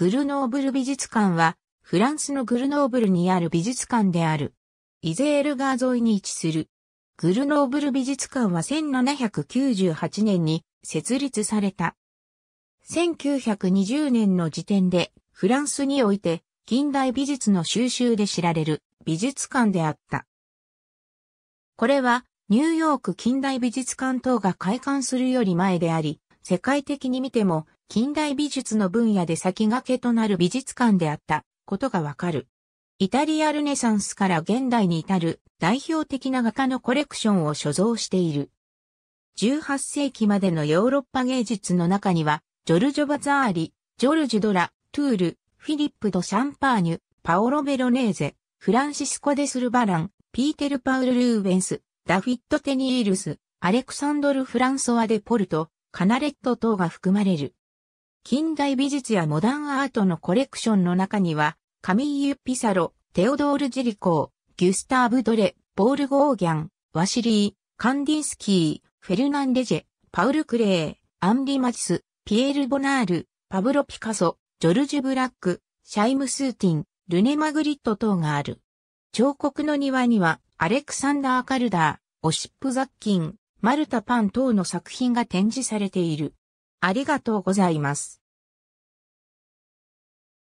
グルノーブル美術館は、フランスのグルノーブルにある美術館である。イゼール川沿いに位置する。グルノーブル美術館は1798年に設立された。1920年の時点で、フランスにおいて近代美術の収集で知られる美術館であった。これは、ニューヨーク近代美術館等が開館するより前であり、世界的に見ても近代美術の分野で先駆けとなる美術館であったことがわかる。イタリアルネサンスから現代に至る代表的な画家のコレクションを所蔵している。18世紀までのヨーロッパ芸術の中には、ジョルジョ・バザーリ、ジョルジュ・ドラ、トゥール、フィリップ・ド・シャンパーニュ、パオロ・ベロネーゼ、フランシスコ・デスル・バラン、ピーテル・パウル・ルーベンス、ダフィット・テニールス、アレクサンドル・フランソワ・デ・ポルト、カナレット等が含まれる。近代美術やモダンアートのコレクションの中には、カミーユ・ピサロ、テオドール・ジリコー、ギュスターブ・ドレ、ポール・ゴーギャン、ワシリー、カンディンスキー、フェルナンデジェ、パウル・クレー、アンリ・マティス、ピエール・ボナール、パブロ・ピカソ、ジョルジュ・ブラック、シャイム・スーティン、ルネ・マグリット等がある。彫刻の庭には、アレクサンダー・カルダー、オシップ・ザッキン、マルタ・パン等の作品が展示されている。ありがとうございます。